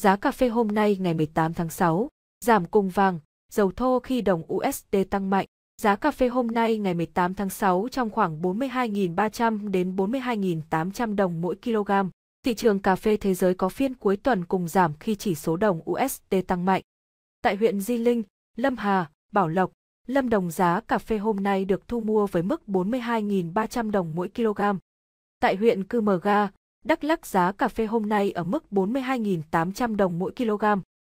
Giá cà phê hôm nay ngày 18 tháng 6 giảm cùng vàng, dầu thô khi đồng USD tăng mạnh. Giá cà phê hôm nay ngày 18 tháng 6 trong khoảng 42.300 đến 42.800 đồng mỗi kg. Thị trường cà phê thế giới có phiên cuối tuần cùng giảm khi chỉ số đồng USD tăng mạnh. Tại huyện Di Linh, Lâm Hà, Bảo Lộc, Lâm Đồng giá cà phê hôm nay được thu mua với mức 42.300 đồng mỗi kg. Tại huyện Cư Mờ Ga, Đắk Lắc giá cà phê hôm nay ở mức 42.800 đồng mỗi kg.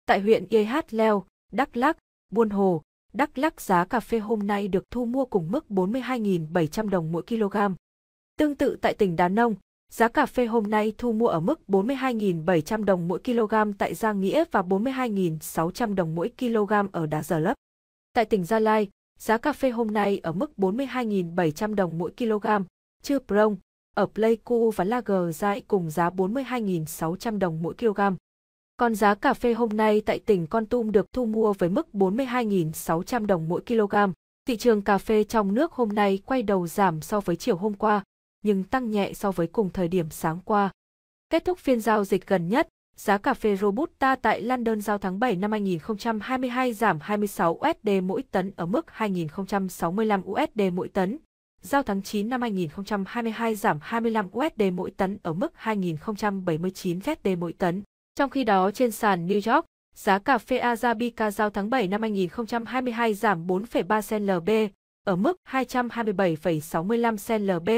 Tại huyện YH Leo, Đắk Lắc, Buôn Hồ, Đắk Lắc giá cà phê hôm nay được thu mua cùng mức 42.700 đồng mỗi kg. Tương tự tại tỉnh Đà Nông, giá cà phê hôm nay thu mua ở mức 42.700 đồng mỗi kg tại Giang Nghĩa và 42.600 đồng mỗi kg ở Đá Giờ Lấp. Tại tỉnh Gia Lai, giá cà phê hôm nay ở mức 42.700 đồng mỗi kg, Chư Prong, ở Pleiku và Lager dại cùng giá 42.600 đồng mỗi kg. Còn giá cà phê hôm nay tại tỉnh Con Tum được thu mua với mức 42.600 đồng mỗi kg. Thị trường cà phê trong nước hôm nay quay đầu giảm so với chiều hôm qua, nhưng tăng nhẹ so với cùng thời điểm sáng qua. Kết thúc phiên giao dịch gần nhất, giá cà phê Robusta tại London giao tháng 7 năm 2022 giảm 26 USD mỗi tấn ở mức 2065 USD mỗi tấn. Giao tháng 9 năm 2022 giảm 25 USD mỗi tấn ở mức 2079 USD mỗi tấn. Trong khi đó trên sàn New York, giá cà phê Arabica giao tháng 7 năm 2022 giảm 4,3 cent LB ở mức 227,65 cent LB,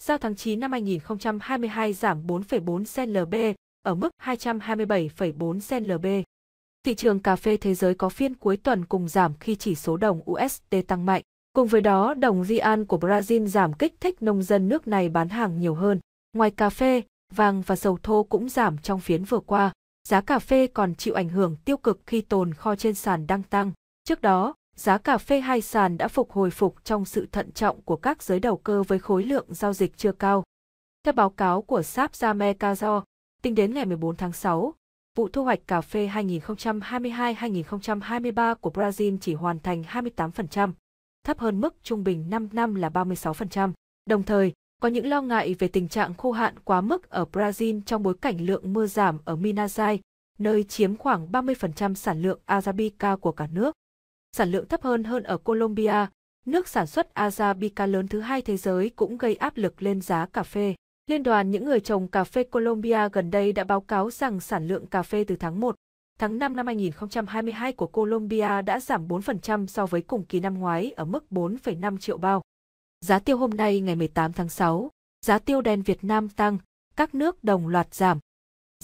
giao tháng 9 năm 2022 giảm 4,4 cent LB ở mức 227,4 cent LB. Thị trường cà phê thế giới có phiên cuối tuần cùng giảm khi chỉ số đồng USD tăng mạnh. Cùng với đó, đồng Rian của Brazil giảm kích thích nông dân nước này bán hàng nhiều hơn. Ngoài cà phê, vàng và dầu thô cũng giảm trong phiên vừa qua. Giá cà phê còn chịu ảnh hưởng tiêu cực khi tồn kho trên sàn đang tăng. Trước đó, giá cà phê hai sàn đã phục hồi phục trong sự thận trọng của các giới đầu cơ với khối lượng giao dịch chưa cao. Theo báo cáo của Sáp Jame Kazo, tính đến ngày 14 tháng 6, vụ thu hoạch cà phê 2022-2023 của Brazil chỉ hoàn thành 28% thấp hơn mức trung bình 5 năm là 36%. Đồng thời, có những lo ngại về tình trạng khô hạn quá mức ở Brazil trong bối cảnh lượng mưa giảm ở Minas Gerais, nơi chiếm khoảng 30% sản lượng Arabica của cả nước. Sản lượng thấp hơn hơn ở Colombia, nước sản xuất Arabica lớn thứ hai thế giới cũng gây áp lực lên giá cà phê. Liên đoàn những người trồng cà phê Colombia gần đây đã báo cáo rằng sản lượng cà phê từ tháng 1 tháng 5 năm 2022 của Colombia đã giảm 4% so với cùng kỳ năm ngoái ở mức 4,5 triệu bao. Giá tiêu hôm nay ngày 18 tháng 6, giá tiêu đen Việt Nam tăng, các nước đồng loạt giảm.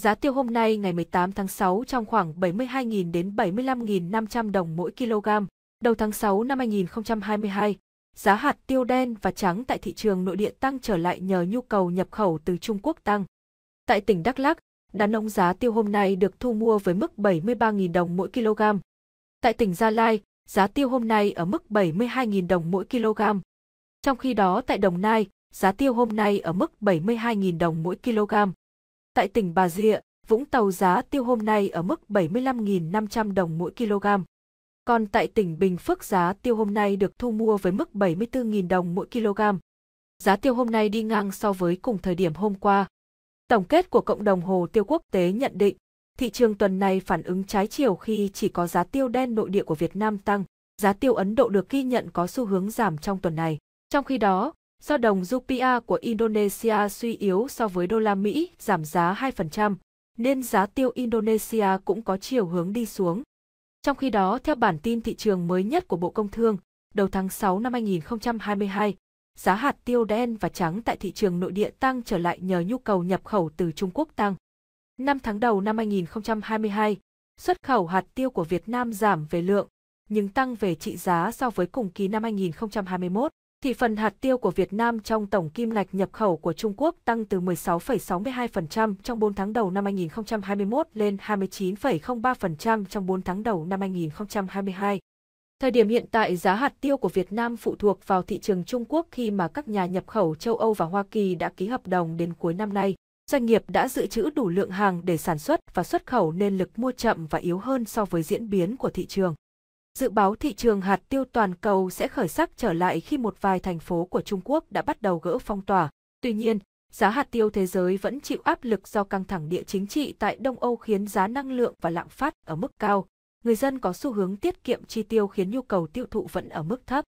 Giá tiêu hôm nay ngày 18 tháng 6 trong khoảng 72.000 đến 75.500 đồng mỗi kg. Đầu tháng 6 năm 2022, giá hạt tiêu đen và trắng tại thị trường nội địa tăng trở lại nhờ nhu cầu nhập khẩu từ Trung Quốc tăng. Tại tỉnh Đắk Lắk, Đàn ông giá tiêu hôm nay được thu mua với mức 73.000 đồng mỗi kg. Tại tỉnh Gia Lai, giá tiêu hôm nay ở mức 72.000 đồng mỗi kg. Trong khi đó tại Đồng Nai, giá tiêu hôm nay ở mức 72.000 đồng mỗi kg. Tại tỉnh Bà Rịa, Vũng Tàu giá tiêu hôm nay ở mức 75.500 đồng mỗi kg. Còn tại tỉnh Bình Phước giá tiêu hôm nay được thu mua với mức 74.000 đồng mỗi kg. Giá tiêu hôm nay đi ngang so với cùng thời điểm hôm qua. Tổng kết của cộng đồng hồ tiêu quốc tế nhận định, thị trường tuần này phản ứng trái chiều khi chỉ có giá tiêu đen nội địa của Việt Nam tăng, giá tiêu Ấn Độ được ghi nhận có xu hướng giảm trong tuần này. Trong khi đó, do đồng rupiah của Indonesia suy yếu so với đô la Mỹ giảm giá 2%, nên giá tiêu Indonesia cũng có chiều hướng đi xuống. Trong khi đó, theo bản tin thị trường mới nhất của Bộ Công Thương, đầu tháng 6 năm 2022, giá hạt tiêu đen và trắng tại thị trường nội địa tăng trở lại nhờ nhu cầu nhập khẩu từ Trung Quốc tăng. Năm tháng đầu năm 2022, xuất khẩu hạt tiêu của Việt Nam giảm về lượng, nhưng tăng về trị giá so với cùng kỳ năm 2021. Thị phần hạt tiêu của Việt Nam trong tổng kim ngạch nhập khẩu của Trung Quốc tăng từ 16,62% trong 4 tháng đầu năm 2021 lên 29,03% trong 4 tháng đầu năm 2022. Thời điểm hiện tại giá hạt tiêu của Việt Nam phụ thuộc vào thị trường Trung Quốc khi mà các nhà nhập khẩu châu Âu và Hoa Kỳ đã ký hợp đồng đến cuối năm nay. Doanh nghiệp đã dự trữ đủ lượng hàng để sản xuất và xuất khẩu nên lực mua chậm và yếu hơn so với diễn biến của thị trường. Dự báo thị trường hạt tiêu toàn cầu sẽ khởi sắc trở lại khi một vài thành phố của Trung Quốc đã bắt đầu gỡ phong tỏa. Tuy nhiên, giá hạt tiêu thế giới vẫn chịu áp lực do căng thẳng địa chính trị tại Đông Âu khiến giá năng lượng và lạm phát ở mức cao người dân có xu hướng tiết kiệm chi tiêu khiến nhu cầu tiêu thụ vẫn ở mức thấp.